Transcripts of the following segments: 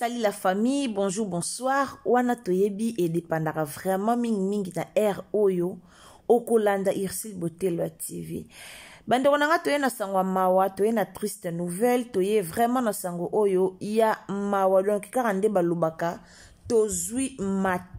Salut la famille, bonjour, bonsoir. Wana toyebi et dépendra vraiment ming ming na air oyo. Okolanda irsil botelo TV. bandeko wana toye na sango mawa toye na triste nouvelle toye vraiment na sango oyo ya mawa donk kaka balubaka. Tozui matanga.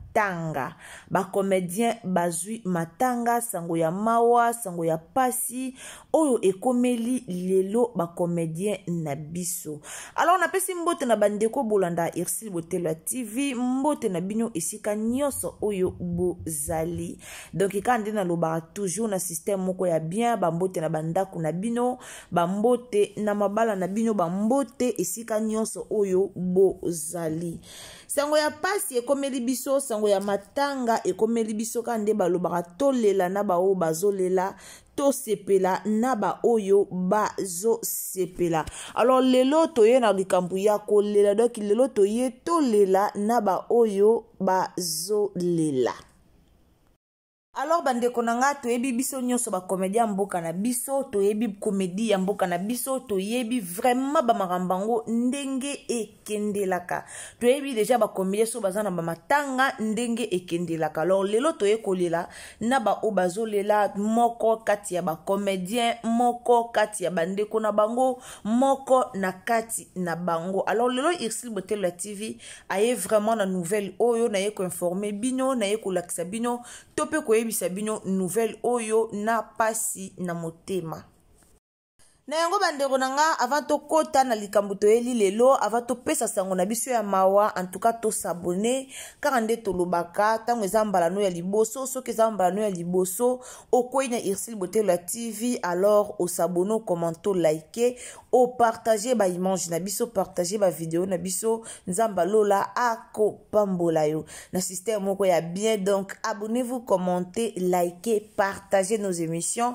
matanga comédien, bazui matanga sango ya mawa sango ya pasi oyo ekomeli lelo bacomédien na biso alors napesi mbote na bandeko bolanda ersil botelo ya tv mbote na bino esika nyonso oyo bozali donk kaka nde nalobaka toujours na systeme moko ya bien bambote na bandako na bino bambote na mabala na bino bambote esika nyonso oyo bozali sango ya pasi ekomeli biso sango ya matanga ekomeli biso kaka nde balobaka tolela na baoyo bazolela tosepela na baoyo bazosepela alors lelo toye na likambo ya kolela donk lelo toye tolela na baoyo bazolela alors bandeko na nga toyebi biso nyonso bakomedi ya mboka na biso toyebi komedi ya mboka na biso toyebi vraiment bamakambo yango ndenge ekendelaka toyebi deja bakomedi so baza na bamatanga ndenge ekendelaka alors lelo toye kolela na baoyo bazolela moko kati ya bacomédien moko kati ya bandeko na bango moko na kati na bango alors lelo irsil botelo ya tv aye vraiment na nouvelle oyo naye koinforme bino naye kolakisa bino to mpe koyebisa bino nouvelle oyo na pasi na motema na yango bandeko na nga avant tokɔta na likambo toyeli lelo avant topesa sango na biso ya mawa antuka tosabone kaka nde tolobaka ntango eza mbalano ya liboso soki eza mbalano ya liboso okwei na irsil botelo ya tv alors osabone okomante olaike opartage baimage na biso partage bavideo na biso nzambe alola akopambola yo na systeme moko ya bien donc abonnez-vous commente like partage nos émissions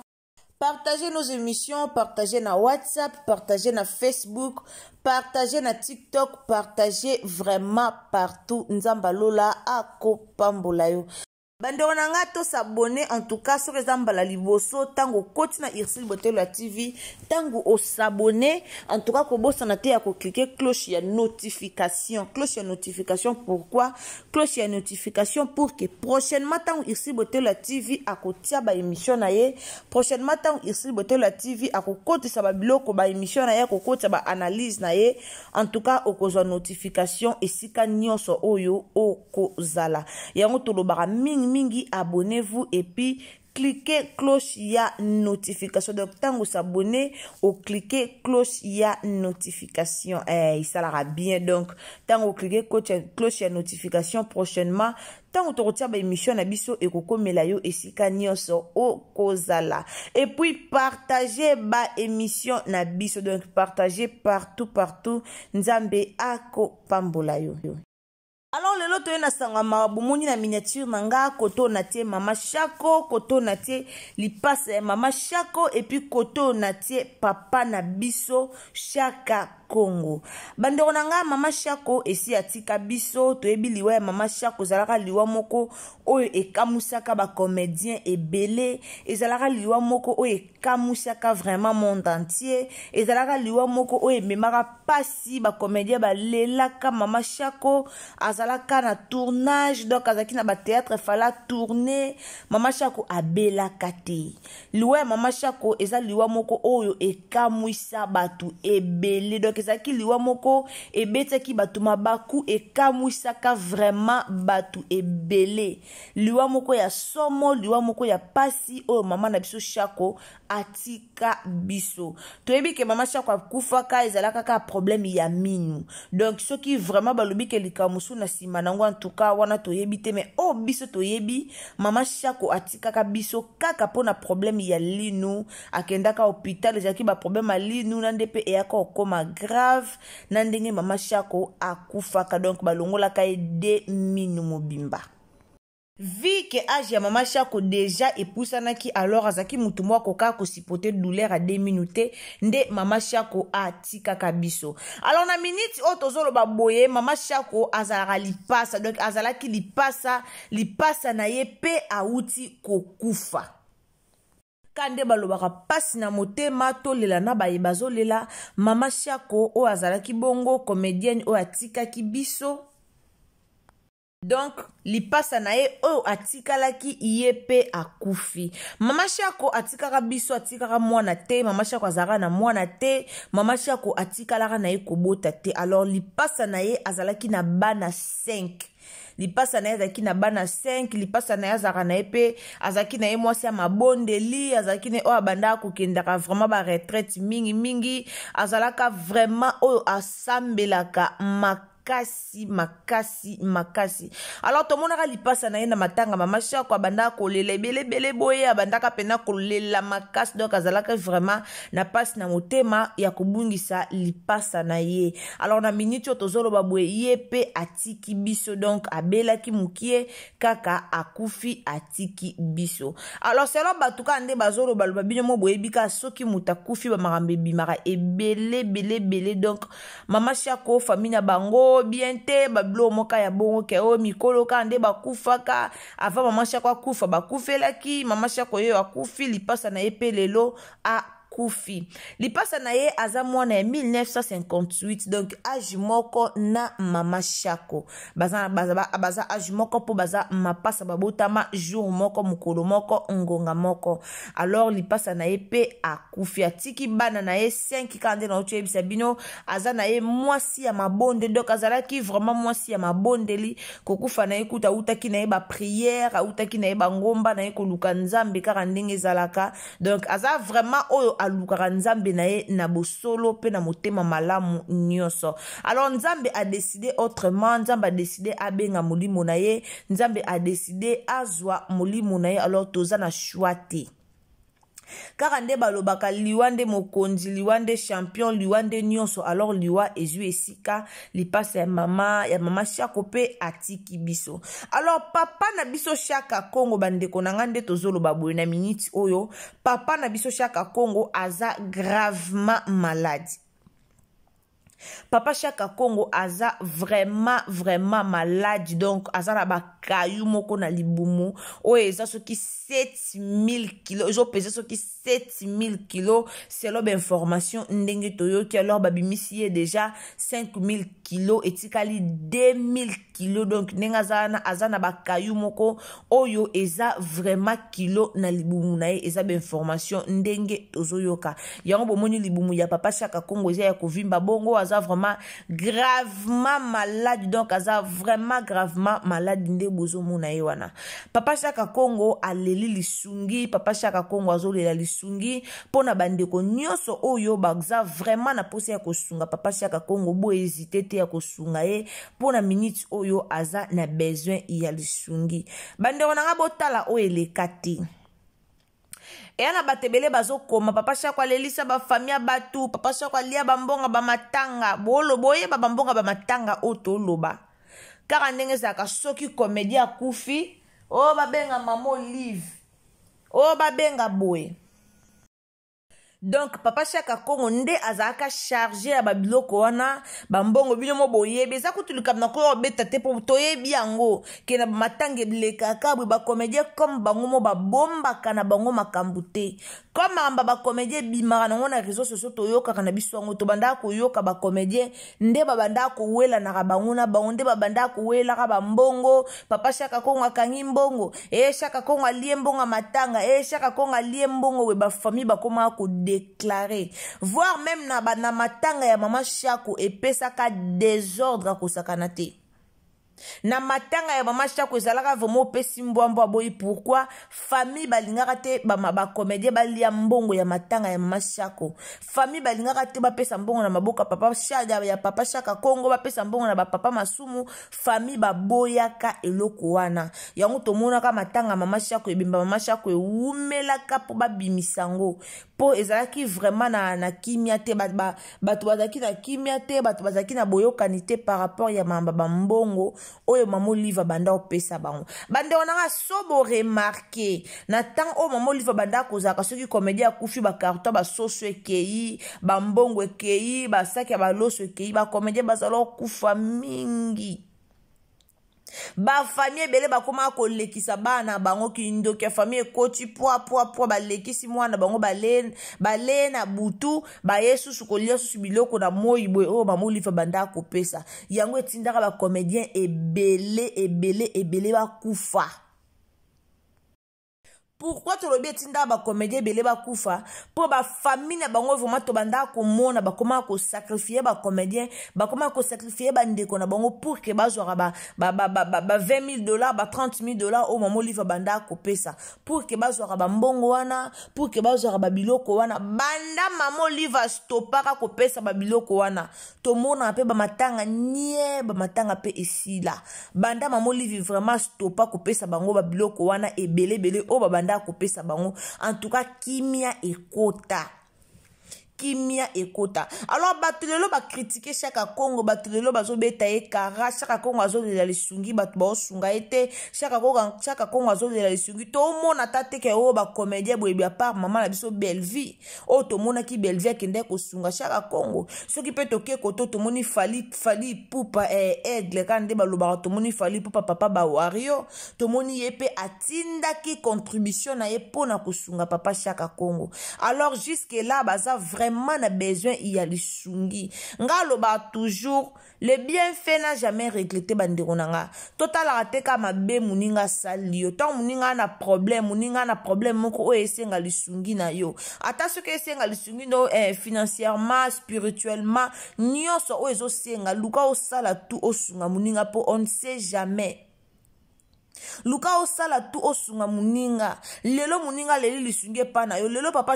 partage nos émissions partage na whatsapp partage na facebook partage na tiktok partage vraiment partout nzambe alola akopambola yo bandeko na ngai tosabone en tout cas soki eza mbala liboso ntango okoti na ursile botelo ya tv ntango osabone en tout cas kobosana te ya koklike cloche ya notification cloche ya notification pourquoi cloche ya notification pour ke prochainement ntango ursile botelo ya tv akotia baémission na ye prochainement ntango ursile botelo ya tv akokotisa babiloko baémission na ye akokotisa baanalyse na ye en tout cas okozwa notification esika nyonso oyo okozala yango tolobaka mingi mingi abonnez-vous et puis cliquez cloche ya notification donc ntango s'abonner ocliquez cloche ya notification eh, esalaka bien donc ntango ocliquez cloche ya notification prochainement ntango tokotia baémission na biso ekokomela yo esika nyonso okozala epuis partage baémission na biso donc partage partout partout nzambe akopambola yo alors lelo toye na sango ya mawa bomoni na miniature na nga koto oyo natie mama shako koto oyo natie lipasa ya mama shako epuis koto oyo natie papa na biso shaka kongo bandeko na ngai mama shako esi atika biso toyebi liwa ya mama shako ezalaka liwa moko oyo ekamwisaka bacomédien ebele ezalaka liwa moko oyo ekamusaka vraiment monde entier ezalaka liwa moko oyo ememaka mpasi bacomédien balelaka mama shako azalaka na tournage donc azalaki na batéâtre fala tourne mama shako abelaka te liwa ya mama shako eza liwa moko oyo ekamwisa bato ebele donc ezalaki liwa moko ebetaki bato mabaku ekamwisaka vraiment bato ebele liwa moko ya somo liwa moko ya mpasi oyo mama na biso shako atika biso toyebi ke mama siako akufaka ezala kaka probleme ya minu donk soki vraiment balobi ke likambo mosusu na nsima na yango antuka wana toyebi te me oyo oh, biso toyebi mama siako atikaka biso kaka mpo na probleme ya linu akendaka hôpital ezalaki baproblème ya linu na nde mpe eyaka okóma grave na ndenge mama siako akufaka donk balongolaka ye de minu mobimba vi ke age ya mama shako deja epusanaki alors azalaki motu moko kaka kosipote douleur ademinu te nde mama shako atikaka biso alors na miniti oyo tozoloba boye mama shako azalaka lipasa donc azalaki lipasa lipasa na ye mpe awuti kokufa ka nde balobaka mpasi na motema tolela na baye bazolela mama shako oyo azalaki bongo comédienne oyo atikaki biso donk lipasa na ye oyo atikalaki ye mpe akufi mama shako atikaka biso atikaka mwana te mama shako azalaka na mwana te mama shako atikalaka na ye kobota te alors lipasa na ye azalaki na bana 5 lipasa na ye azalaki na bana 5 lipasa na ye azalaka na ye mpe azalaki na ye mwasi ya mabondeli azalaki na ye oyo abandaka kokendaka vraiment baretraite mingimingi azalaka vraiment oyo asambelaka maka makasi makasi makasi alors tomonaka lipasa na ye na matanga mama shako abandaka kolela ebelebele boye abandaka mpena kolela makasi donk azalaka vraiment na mpasi na motema ya kobungisa lipasa na ye alors na miniti oyo tozoloba boye ye mpe atiki biso donk abelaki mokie kaka akufi atiki biso alors selo bato kaka nde bazoloba loba bino mo boyebi kaka soki moto akufi bamakambo ebimaka ebelebelebele donk mama shako famille na bango o bien te babilo moka ya bongo ke oyo oh, mikolo kaka nde bakufaka ava mama siako akufa bakufelaki mama siako oyo akufi lipasa na ye mpe lelo ah, akufi lipasa na ye aza mwana ya 1958 donc age moko na mama shako baza, baza, baza age moko mpo baza mapasa babotama jour moko mokolo moko ngonga moko alors lipasa na ye mpe akufi atiki bana na ye 5 kaka nde nauti oyebisa bino aza na ye mwasi ya mabonde donc azalaki vraiment mwasi ya mabondeli kokufa na ye kuta autaki na ye bapriere autaki na ye bangomba na ye koluka nzambe kaka ndenge ezalaka donc aza vraiment oyo alukaka nzambe na ye na bosolo mpe na motema malamu nyonso alors nzambe adeside autrement nzambe adeside abenga molimo na ye nzambe adeside azwa molimo na ye alors toza na shwa te kaka nde balobaka liwa nde mokonzi liwa nde champion liwa nde nyonso alors liwa ezwi esika lipasa ya mama ya mama shako mpe atiki biso alors papa na biso shaka kongo bandeko na ngai nde tozoloba boye na miniti oyo papa na biso shaka kongo aza gravement maladi papa chaka kongo aza vraiment vraiment malade donc aza na bakayu moko na libumu oyo eza soki 7000 kilo ezopesa soki 7000 kg c'est information ndenge ki alors babimisi déjà déjà 5000 kilo etikali 2000 kilo donc ndenge aza wana aza na bakayu moko oyo eza vraiment kilo na libumu na ye eza bainformation ndenge tozoyoka yango bomoni libumu ya papa chaka kongo eza ya kovimba bongo aza vraiment gravement malade donc aza vraiment gravement malade nde bozomona ye wana papa chaka kongo aleli lisungi papa chaka kongo azolela lisungi mpo na bandeko nyonso oyo baza vraiment na mposa ya kosunga papa chaka kongo boezite te ya kosunga ye mpo na minute oyo oyo aza na besoin ya lisungi bandeko na nga botala oyo eleka te eya na bato ebele bazokoma papa shako alelisa bafami ya bato papa shako alia bambonga bamatanga bolo boyeba bambonga bamatanga oyo toloba kaka ndenge ezalaka soki komedi akufi oyo oh, babenga mama olive oyo oh, babenga boye donk papa siaka kongo nde azalaka charge ya babiloko wana bambongo bino mo boyebi eza kutu likambo na koyo obeta te mpo toyebi yango ke na bamatange elekaka bwe bacomédien comme bango mo babombaka na bango makambo te ka makambo bacomédien ebimaka nango na réseau sociau toyokaka na biso yango tobandaka koyoka bacomédien nde babandaka kowelanaka bango na bango nde babandaka kowelaka bambongo papa shaka kongo akangi mbongo e eh, shaka kongo alie mbongo ya matanga e eh, shaka kongo alie mbongo we bafamille bakomaka kodeklare voire même na, na matanga ya mama shako epesaka désordre akosakana te na matanga ya bamashako ezalaka vraimen opesi mbwambo aboyi pourkui fami balingaka te bacomédien ba balia mbongo ya matanga ya mama shako fami balingaka te bapesa mbongo na maboko papa shada ya papa shaka kongo bapesa mbongo na bapapa masumu fami baboyaka eloko wana yango tomonaka matanga ya mama shako ebemba mama shako ewumelaka mpo babimisa yango mpo ezalaki vraiment na, na kimia te bato ba, bazalaki na kimia te bato bazalaki na boyokani te par rapport ya mamba bambongo oyo mama olive abanda kopesa bango bandeko nanga so boremarke na ntango oyo mama olive abanda kozalaka soki komedi akufi bakarton basoso ekei bambongo ekei basaki ya baloso ekei bakomedie bazala kokufa mingi bafami ebele bakómaka kolekisa bana na bango kindoki ya fami ekoti pwa pwa pwa balekisi mwana bango bale na butu baye susu kolia susu biloko na moi boye oh, oyo mamolifa bandaka kopesa yango etindaka bacomédien ebele ebele ebele bakufa pourkui tolobi etindaka bacomédien ebele bakufa mpo bafamile na bango vraimen tobandaka komona bakomaka kosakrifie bacomédien bakomaka kosakrifie bandeko na bango pour ke bazwaka ba, ba, ba, ba, ba, ba 20 000 dollar ba 30 000 dollar oyo mama olivre bandaka kopesa pour ke bazwaka bambongo wana pour ke bazwaka babiloko wana banda mama olivre astopaka kopesa babiloko wana tomonaka mpe bamatanga nie bamatanga mpe esila banda mama olivre vraiment astopa kopesa bango babiloko wana ebele ebele oyo oh, babanda banda kopesa bango en tout cas kimia ekota kimia ekota alors bato loba kritike shaka kongo loba zo beta e kara chaka kongo azolela lisungi bato baosunga ye te shaka kongo azolela lisungi ke ta oh, ba komedia bo ebi apar mama la biso belvi oh, mona ki belvi sunga, kousunga shaka kongo soki pe toke koto moni fali fali pupa eh, aigle kaka ba to moni fali poupa papa ba bawario moni ye atinda atindaki contribution na ye mpo na sunga papa shaka Congo. alors jusque là baza vrai vraiment na besoin ya lisungi nga alobaka toujours le bienfait na jamais regrete bandeko na nga totalaka te ka mabe moninga asali yo ntango moninga na problème moninga na problème moko oyo esenga lisungi na yo ata soki esenga lisungi no eh, financièrement spirituellement nyonso oyo ezosenga luka osala tu osunga moninga mpo on ne sait jamais luka osala tu osunga moninga lelo moninga aleli lisungi epai na yo lelo papa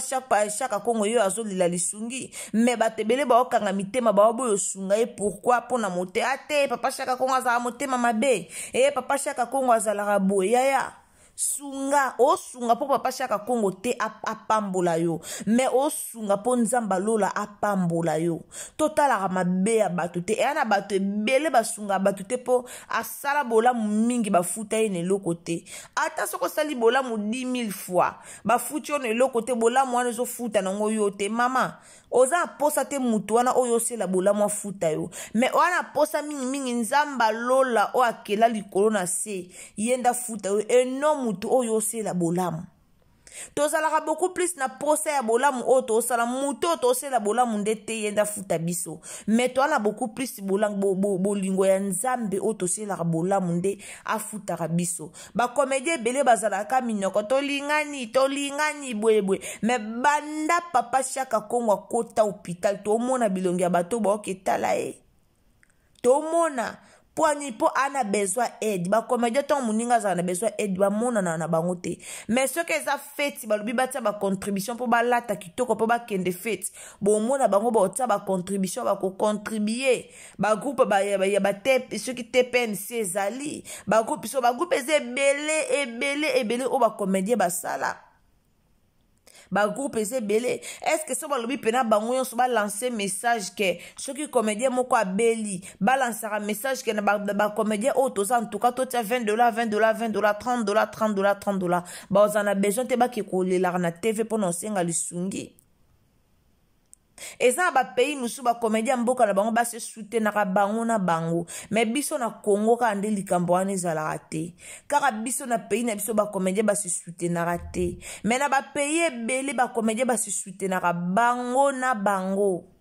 shaka kongo ye oyo azolila lisungi me bato ebele baokanga mitema bawaboyo osunga ye pourkui mpona mote ate papa shaka kongo azalaka motema mabe e papa shaka kongo azalaka boyaya sunga osunga mpo papa siaka nkongo te apambola yo me osunga mpo nzambe alola apambola yo totalaka mabe ya bato te eya na bato ebele basungaka bato te mpo asala bolamu mingi bafuta ye na eloko te ata soki osali bolamu 10 fois bafuti yo na eloko te bolamu wana ezofuta nango yo te mama oza aposa te motu wana oyo osela bolamu afuta yo me wana aposa mingimingi nzambe alola oyo akela likolo na se ye nde afuta yo enomu motu oyo osela bolamu tozalaka beaucoup plus na procès ya bolamu oyo tosala motu oyo tosela bolamu nde te ye nde afuta biso me toa na beaucoup plus bolingo bo, bo, ya nzambe oyo toselaka bolamu nde afutaka biso bakomedi ebele bazalaka minoko tolingani tolingani boyeboye me banda papa shaka kongo akota hopital tomona bilongi ya bato baoke etala ye tomona mpo ani mpo aa na besoin aide bacomédien ntango moninga azalaka na besoin aide bamonana na bango te mais soki eza feti balobi batia bacontribution mpo balata kitoko mpo bakende feti bomona bango baotia bacontribution bakocontribue bagroupe ya bate soki tpnc ezali bagroupe so bagroupe eza ebele ebele ebele oyo bacomédien basala bagroupe eza ebele estce so balobi mpena bango nyonso balanse message ke soki comédien moko abeli balansaka message ke na bacomédien oyo toza antuka totia 20 dola 20 dola 20 dola 30 dola 30 dola 30 dola bazala na besoin te bake kolelaka na tv mpona osenga lisungi eza na bapays mosusu bakomedi ya mboka na bango base soutenaka bango na bango me biso na kongo kaka nde likambo wana ezalaka te kaka biso na pays na biso bakomedien base soutenaka te me na bapays ebele bakomedien base soutenaka bango na bango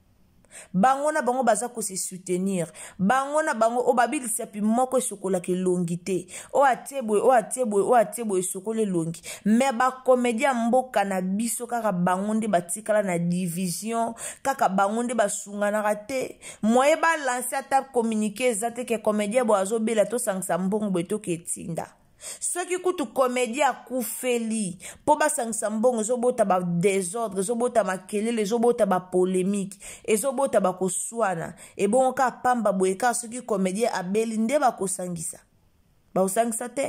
bango na bango baza kose soutenir bango na bango oyo babilisapi moko esokolaka elongi te oyo atie boye oyo atie boye oyo atie boye esokola elongi me bakomedi ya mboka na biso kaka bango nde batikala na division kaka bango nde basunganaka te moye balanse ata communike eza te ke komedi ya boye azobela tosangisa mbongo boye toke etinda soki kutu komedi akufeli mpo basangisa mbongo ezobota badesordre ezobota makelele ezobota bapolemike ezobota bakoswana ebongo ka pamba boye kaka soki komedi abeli nde bakosangisa bakosangisa te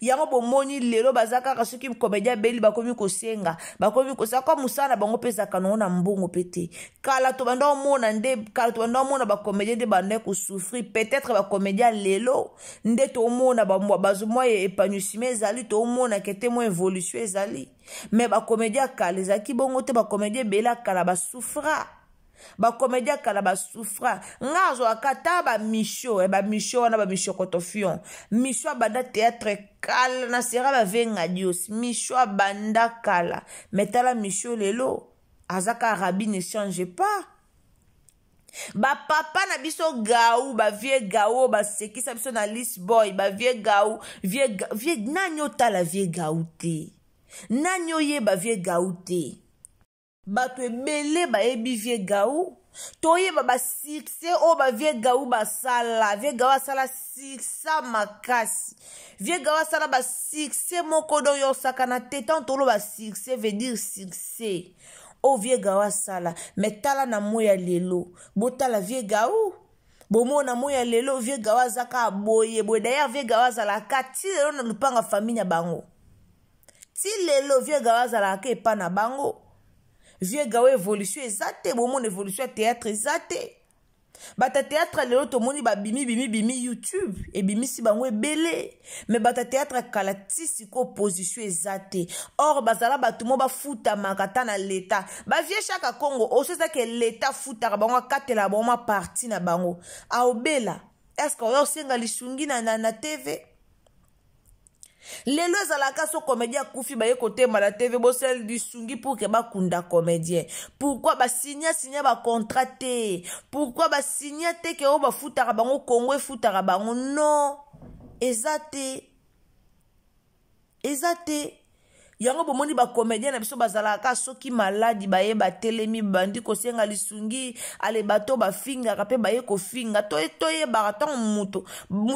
yango bomoni lelo baza kaka soki komedia beli bakomi kosenga bakomi kosaka mosala na bango mpe ezaka nango na mbongo mpe te kala to banda omona nde kala to banda omona bakomédien nde bandai kosouffrir peut-être bakomédia lelo nde tomona bazwa mwa épanouissement ezali tomonaka te mwa évolution ezali me bakomédia kala ezalaki bongo te bakomédia ebele akala basouffra bakomédia kala basufra nga azwaka ta bamisho e eh, bamisho wana bamisho kotofion misho abanda théâtre kala na sera bavenga dios misho abanda kala me tala misho lelo azaka arabi ne change pas bapapa na biso gau bavie gau basekisa biso na lisboy bavie gau vie, vie nani otala vie gau te nani oyeba vie gau te bato ebele bayebi vie gau toyeba basuccès oyo bavie gau basala vie gau asala succès makasi vie gau asala basuccès moko do yo osakana te tant toloba succès veut dire succès oyo vie gau asala me tala na moi ya lelo botala vie gau bomona moi ya lelo vie gau azaka boye boye dayer vie gau azalaka ti lelo na lupanga famille na bango ti lelo vie gau azalaka epa na bango vie gawo évolution eza te bomona évolution ya théâtre eza te bato ya théâtre lelo tomoni babimi bimi bimi youtube ebimisi bango ebele me bato ya théâtre ya kala ti sikoyo position eza te or bazala bato mo bafutamaka ata na leta bavie chaka congo oso ezaki leta afutaka bango akatela bango maparti na bango aobela estce oyo osenga lisungi na, na, na tv lelo ezalaka so comédien akufi baye kotema na tv bosali lisungi pourke bakunda comédien pourkui basinya sinya bacontrat te pourkui basinya te ke oyo bafutaka bango kongo efutaka bango non eza te eza te yango bomoni bacomédien na biso bazalaka soki maladi baye batelemi bandi kosenga lisungi aleba to bafingaka mpe baye kofinga toyebaka ntango moto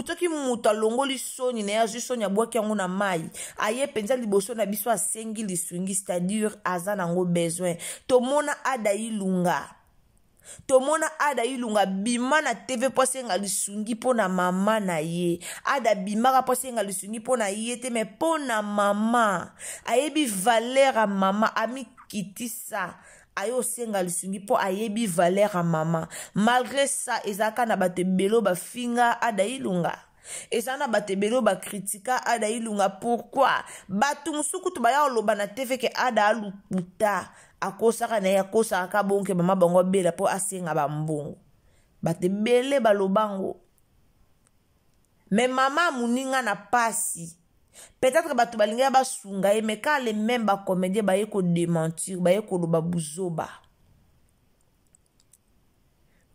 soki moto alongoli soni na ye azwi soni abwaki yango na mai aye mpenza liboso na biso asengi lisungi c'est-à-dire aza nango besoin tomona ada ilunga tomona ada ilunga bima na tv mpo asenga lisungi mpo na mama na ye ada abimaka mpo asenga lisungi mpo na ye te me mpo na mama ayebi valer ya mama amikitisa aye osenga lisungi mpo ayebi valer ya mama malgré ça ezalaka na bato ebele bafinga ada ilunga eza na bato ebele oyo bakritika ada ilunga pourkui bato mosuku to baya koloba na te ve ke ada alukuta akosaka na ye akosaka ka bonke mama bango abela mpo asenga bambongo bato ebele balobango me mama amoninga na pasi peut-être bato balingaki basunga ye me kale meme bacomédien baye kodementir baye koloba buzoba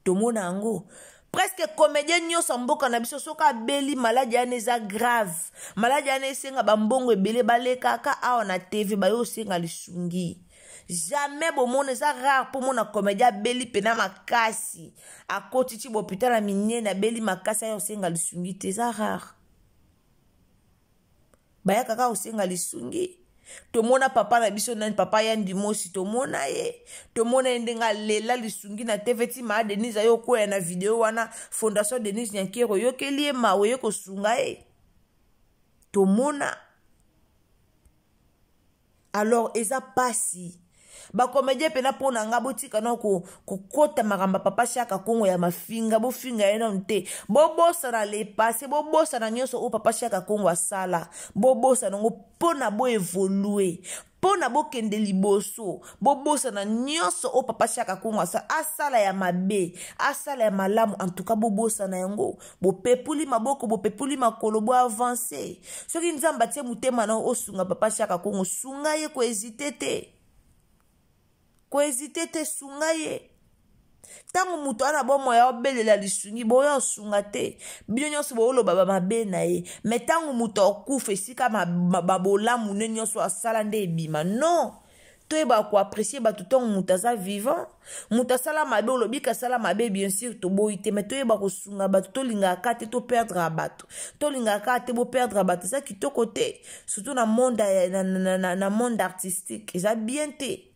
tomona yango preske comédien nyonso mboka na biso soki abeli maladi wana eza grave maladi wana esenga bambongo ebele balekaka awa na tv baye kosenga lisungi jamais bomona eza rare mpo mona komedi abeli mpena makasi akoti ti bopital ya minene abeli makasi aya osenga lisungi te eza rare baya kaka kosenga lisungi tomona papa na biso nani papa yandi mosi tomona ye tomona ye ndenge alela lisungi na tv ti maa denise aye okwela na video wana fondation denise nyankero oyokeli ye mawe ye kosunga ye tomona alors eza pasi bakomédien mpena mpo na nga botika na kokɔta makambo papa shaka kongo ya mafinga bofinga ye nanu te bobosana lepase bobosana nyonso oyo papa shaka kongo asala bobosana yango mpo na boevolue mpo na bokende liboso bobosana nyonso oyo papa siaka kongo asa asala ya mabe asala ya malamu antuka bobosana yango bopepuli maboko bopepuli makolo boavanse soki nzambe atie motema na osunga papa siaka kongo sunga ye koezite te koezite te sunga ye ntango moto wana bomoi aobelela lisungi boya osunga te bino nyonso booloba bamabe na ye me ntango moto akufa esika babolamu nde nyonso asala nde ebima non toyeba koapresie bato ntango moto aza vivant moto asala mabe olobi kasala mabe bien sûr toboyi te me toyeba kosunga bato tolingaka ka te toperdre bato tolingaka ka te boperdre bato eza kitoko te surtout na monde na, na, na, na monde artistique eza bien te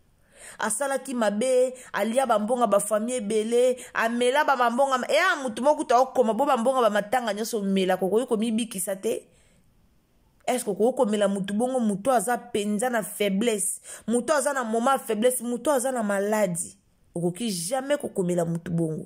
asalaki mabe alia bambonga bafami ebele amela bamambonga eya motu moko kuta okoma bo bambonga bamatanga nyonso omela kokoki komibikisa te estce okoki komela motu bongo motu aza mpenza na faiblesse motu aza na moma ya faiblesse motu aza na maladi okoki jamais kokomela motu bongo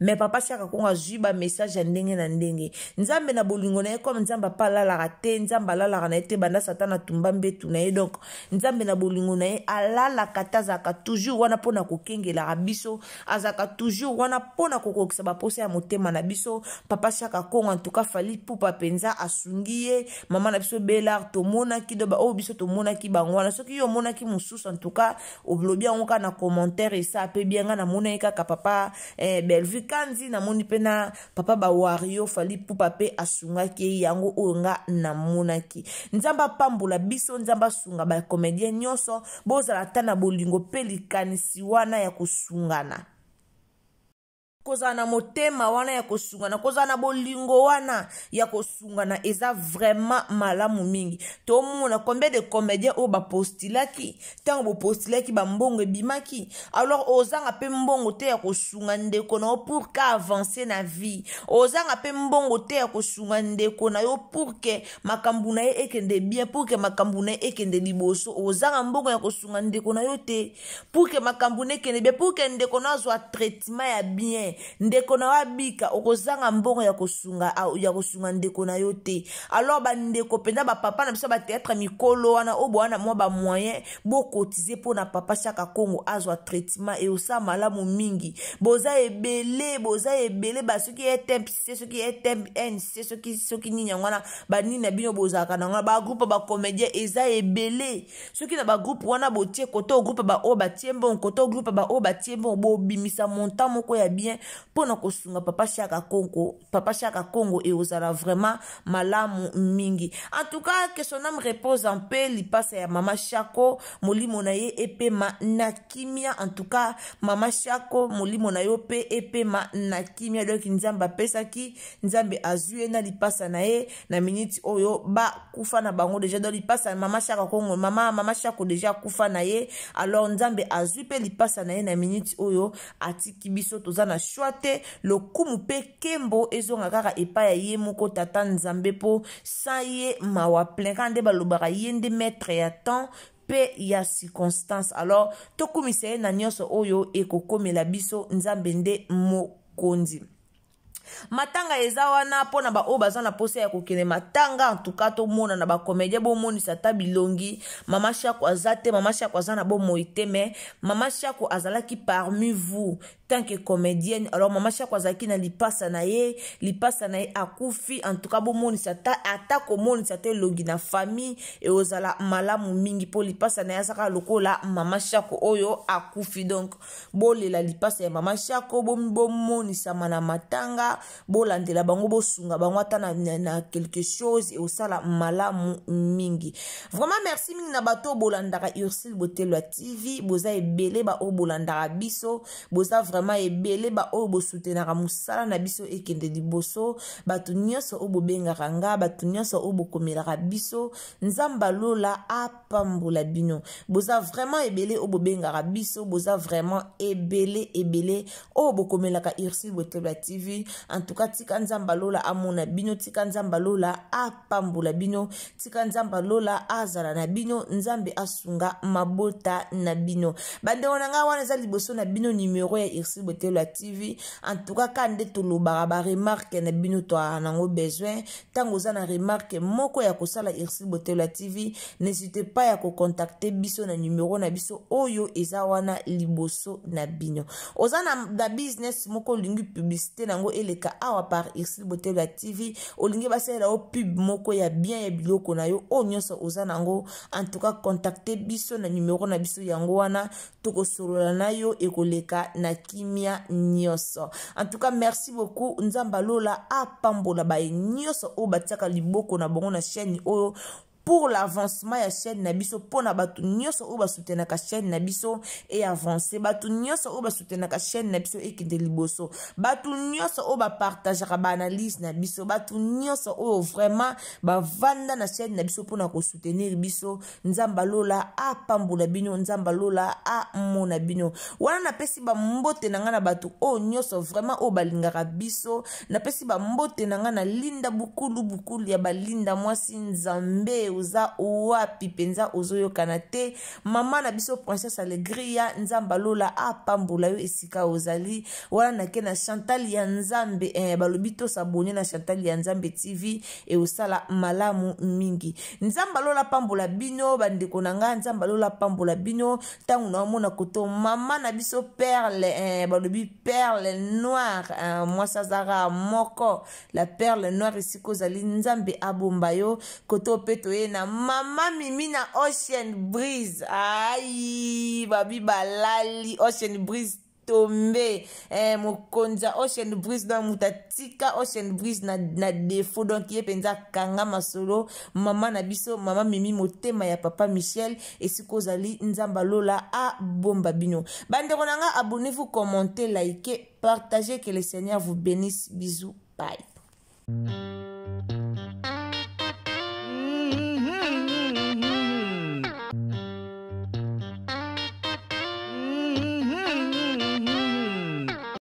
me papa si akakongo azwi bamessage ya ndenge na ndenge nzambe na bolingo na ye comme nzambe apalalaka te nzambe alalaka na ye te banda satan atumba mbetu na ye donk nzambe na bolingo na ye alalaka te azalaka toujours wana mpona kokengelaka biso azalaka toujours wana mpona kokokisa baposa ya motema na biso papa si akakongo antuka fali pupa mpenza asungi ye mama na biso belar tomonaki do baoyo biso tomonaki bango wana soki yo omonaki mosusu antuka olobi yango kaka na commentaire esa apebi yanga namoni ye kaka papa eh, belvic kanzi namoni mpe na papa bawario fali pupa mpe asungaki ye yango oyo nga namonaki nzambe apambola biso nzambe asunga bakomedien nyonso bozala ata na bolingo mpe likanisi wana ya kosungana kozala na motema wana ya kosungana kozala na bolingo wana ya kosungana eza vraiment malamu mingi tomona combien de comédien oyo bapostilaki ntango bopostilaki bambongo ebimaki alors ozanga mpe mbongo te ya kosunga ndeko na yo pour ke avance na vie ozanga mpe mbongo te ya kosunga ndeko na yo pour ke makambo na ye ekende bien pour ke makambo na ye ekende liboso ozanga mbongo ya kosunga ndeko na yo te pour ke makambo na ekende bien pour ke ndeko na azwa traitement ya bien me ndeko na yo abika okozanga mbongo ya kosunga ya kosunga ndeko na yo te alors bandeko mpenza bapapa na biso bateatre mikolo wana oyo bowana mwa bamoyen bokotize mpo na papa chaka kongo azwa traitement eosa malamu mingi boza ebele boza ebele basoki etempse soki etempnc soki soki nini yango wana banini na bino bozalaka na yango wana bagroupe bacomédien eza ebele soki na bagroupe wana botie koto groupe baoyo batie mbongo koto groupe baoyo batie mbongo bobimisa montant moko ya bien mpo na kosunga papa shaka kongo papa shaka kongo ekozala vraiment malamu mingi en tout cas que son ame repose en mpe lipasa ya mama shako molimo na ye epema na kimia en tout cas mama shako molimo na yo mpe epema na kimia donk nzambe apesaki nzambe azwi ye na lipasa na ye na miniti oyo bakufa na bango deja donk lipasa mama shaka kongo mama mama shako deja akufa na ye alors nzambe azwi mpe lipasa na ye na miniti oyo atiki biso toza na shwa te lokumu mpe nkembo ezonga kaka epai ya ye moko tata nzambe mpo san ye mawa plein kaka nde balobaka ye nde maître ya temps mpe ya circonstance alors tokumisa ye na nyonso oyo ekokomela biso nzambe nde mokonzi matanga eza wana mpona baoyo baza na posa ya kokende matanga antuka tomona na bakomédien bomonisa ata bilongi mama shako aza te mama shako aza na bomoi te me mama shako azalaki parmi vous tanke comedienne alors mama shako azalaki na lipasa na ye lipasa na ye akufi antuka bomonisa ta ata komonisa te elongi na famille ekozala malamu mingi mpo lipasa na ye azaka lokola mama shako oyo akufi donc bolela lipasa ya mama shako bomonisama na matanga bolandela bango bosunga bango ata na, na, na quelque chose eosala malamu mingi vraiment merci mingi na bato oyo bolandaka ursile botelo ya tv boza ebele baoyo bolandaka biso boza vraiment ebele baoyo bosutenaka mosala na biso ekende liboso bato nyonso oyo bobengaka nga bato nyonso oyo bokomelaka biso nzambe alola apambola bino boza vraiment ebele oyo bobengaka biso boza vraiment ebele ebele oyo bokomelaka ursule botebla tv antuka tika nzambe alola amona bino tika nzambe alola apambola bino tika nzambe alola azala na bino nzambe asunga mabota na bino bandeko na ngai wana eza liboso na bino numero ya merci boteloya tv entouka ka nde tolobaka baremarke na eh, bino toaka nango besoin ntango oza na remarke moko ya kosala irsi boteloya tv nesite pa ya kokontakte biso na numero na biso oyo eza wana liboso na bino oza na, na business moko olingi publicité nango eleka awa par irsi boteloya tv olingi basalela yo pub moko ya bien ya biloko na yo oyo nyonso oza nango entouka kontakte biso na numero na biso yango wana tokosolola na yo ekoleka na ki kimia nyonso en tout cas merci beaucoup nzambe alola apambola baye nyonso oyo batiaka liboko na bango na chaîne oyo pour l'avancement ya chaîne na biso mpona bato nyonso oyo basutenaka chaîne na biso eavance bato nyonso oyo basutenaka chaîne na biso ekende liboso bato nyonso oyo bapartageaka baanalyse na biso bato nyonso oyo vraiment bavanda na chaîne na biso mpona kosoutenir biso nzambe alola apambola bino nzambe alola amona bino wana napesi bambote na ngai na bato oyo nyonso vraiment oyo balingaka biso napesi bambote na ngai na linda bukulu bukulu ya balinda mwasi nzambe oza wapi mpenza ozoyokana te mama na biso princesse alegria nzambe alola apambola yo esika ozali wana nake na chantal ya nzambe eh, balobi tosabone na chantal ya nzambe tv eosala malamu mingi nzambe alola apambola bino bandeko na ngai nzambe alola apambola bino ntango na omona koto mama na biso perle eh, balobi perle noire eh, mwasi azaka moko la perle noire esika ozali nzambe abomba yo koto mpe toye tena mama mimi na ocean breeze ayi babi balali ocean breeze tombe eh, mokonzi ya ocean breeze donc moto atika ocean breeze na, na defo donc ye mpenza akanga masolo mama na biso mama memi motema ya papa michel esika ozali nzambe alola abomba bino bandeko na nga abonnez-vous commente like partagez que le seigneur vous bénisse bisous bye mm -hmm.